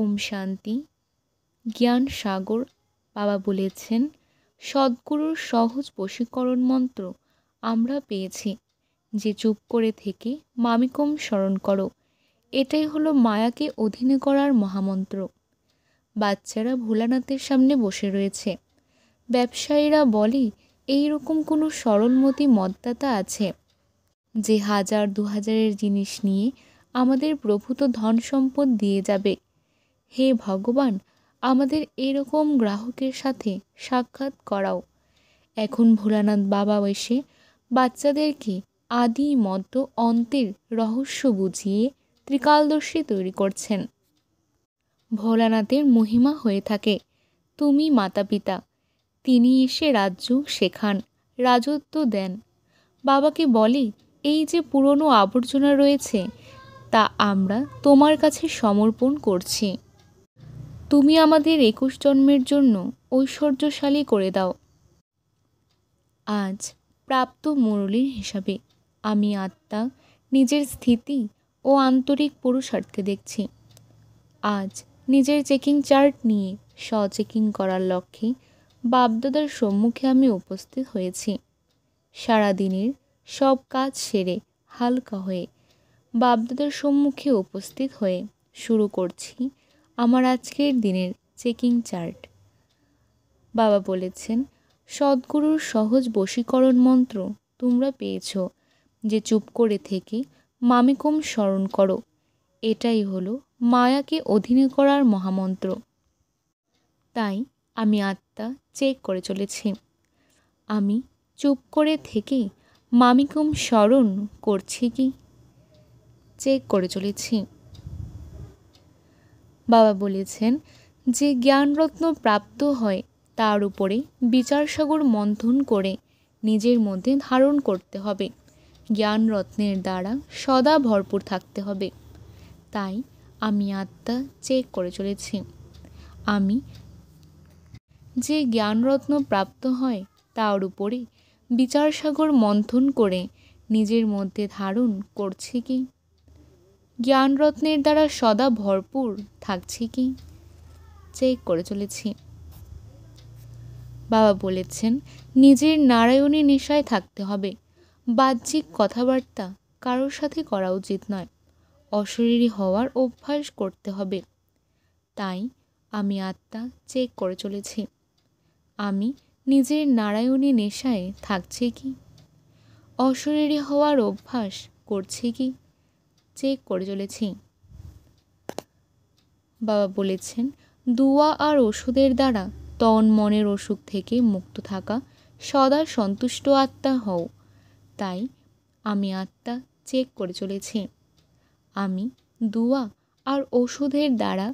ওম শান্তি জ্ঞান সাগর বাবা বলেছেন সদ্গুরুর সহজ বশীকরণ মন্ত্র আমরা পেয়েছি যে চুপ করে থেকে মামিকম স্মরণ করো এটাই হলো মায়াকে অধীনে করার মহামন্ত্র বাচ্চারা ভোলানাথের সামনে বসে রয়েছে ব্যবসায়ীরা বলে এই রকম কোনো সরলমতি মতদাতা আছে যে হাজার দু হাজারের জিনিস নিয়ে আমাদের প্রভূত ধন সম্পদ দিয়ে যাবে হে ভগবান আমাদের এরকম গ্রাহকের সাথে সাক্ষাৎ করাও এখন ভোলানাথ বাবা এসে বাচ্চাদেরকে আদি মধ্য অন্তের রহস্য বুঝিয়ে ত্রিকালদর্শী তৈরি করছেন ভোলানাথের মহিমা হয়ে থাকে তুমি মাতা পিতা তিনি এসে রাজ্য শেখান রাজত্ব দেন বাবাকে বলে এই যে পুরনো আবর্জনা রয়েছে তা আমরা তোমার কাছে সমর্পণ করছি তুমি আমাদের একুশ জন্মের জন্য ঐশ্বর্যশালী করে দাও আজ প্রাপ্ত মুরলীর হিসাবে আমি আত্মা নিজের স্থিতি ও আন্তরিক পুরুষার্থে দেখছি আজ নিজের চেকিং চার্ট নিয়ে স চেকিং করার লক্ষ্যে বাপদাদার সম্মুখে আমি উপস্থিত হয়েছি সারাদিনের সব কাজ সেরে হালকা হয়ে বাপদাদার সম্মুখে উপস্থিত হয়ে শুরু করছি আমার আজকের দিনের চেকিং চার্ট বাবা বলেছেন সদ্গুরুর সহজ বশীকরণ মন্ত্র তোমরা পেয়েছ যে চুপ করে থেকে মামিকম স্মরণ করো এটাই হলো মায়াকে অধীনে করার মহামন্ত্র তাই আমি আত্মা চেক করে চলেছি আমি চুপ করে থেকে মামিকম স্মরণ করছি কি চেক করে চলেছি বাবা বলেছেন যে জ্ঞানরত্ন প্রাপ্ত হয় তার উপরে বিচারসাগর মন্থন করে নিজের মধ্যে ধারণ করতে হবে জ্ঞানরত্নের দ্বারা সদা ভরপুর থাকতে হবে তাই আমি আত্মা চেক করে চলেছি আমি যে জ্ঞানরত্ন প্রাপ্ত হয় তার উপরে বিচারসাগর মন্থন করে নিজের মধ্যে ধারণ করছে কি জ্ঞানরত্নের দ্বারা সদা ভরপুর থাকছি কি চেক করে চলেছি বাবা বলেছেন নিজের নারায়ণী নেশায় থাকতে হবে বাহ্যিক কথাবার্তা কারোর সাথে করা উচিত নয় অশরীরী হওয়ার অভ্যাস করতে হবে তাই আমি আত্মা চেক করে চলেছি আমি নিজের নারায়ণী নেশায় থাকছি কি অশরীরী হওয়ার অভ্যাস করছি কি চেক করে চলেছি বাবা বলেছেন দুয়া আর ওষুধের দ্বারা তন মনের অসুখ থেকে মুক্ত থাকা সদা সন্তুষ্ট আত্মা হও তাই আমি আত্মা চেক করে চলেছি আমি দুয়া আর ওষুধের দ্বারা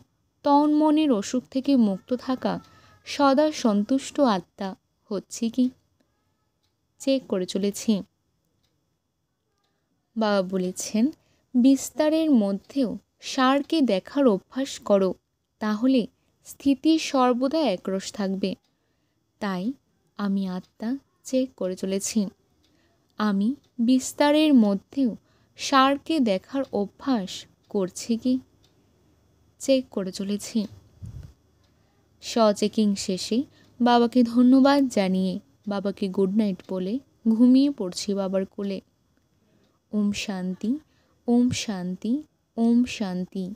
তন মনের অসুখ থেকে মুক্ত থাকা সদা সন্তুষ্ট আত্মা হচ্ছে কি চেক করে চলেছি বাবা বলেছেন বিস্তারের মধ্যেও সারকে দেখার অভ্যাস করো তাহলে স্থিতি সর্বদা একরস থাকবে তাই আমি আত্মা চেক করে চলেছি আমি বিস্তারের মধ্যেও সারকে দেখার অভ্যাস করছি কি চেক করে চলেছি সচেকিং শেষে বাবাকে ধন্যবাদ জানিয়ে বাবাকে গুড নাইট বলে ঘুমিয়ে পড়ছি বাবার কোলে ওম শান্তি ओम शांति ओम शांति